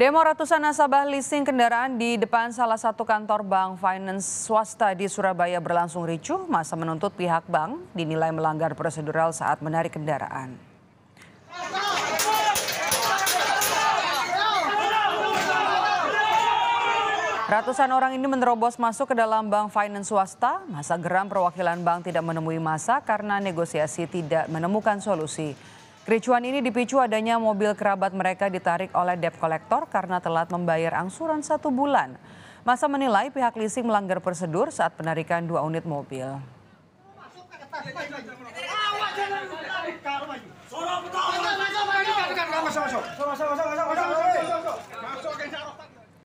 Demo ratusan nasabah leasing kendaraan di depan salah satu kantor bank finance swasta di Surabaya berlangsung ricuh. Masa menuntut pihak bank dinilai melanggar prosedural saat menarik kendaraan. Ratusan orang ini menerobos masuk ke dalam bank finance swasta. Masa geram perwakilan bank tidak menemui masa karena negosiasi tidak menemukan solusi. Kericuan ini dipicu adanya mobil kerabat mereka ditarik oleh debt collector karena telat membayar angsuran satu bulan. Masa menilai pihak leasing melanggar prosedur saat penarikan dua unit mobil. Masuk,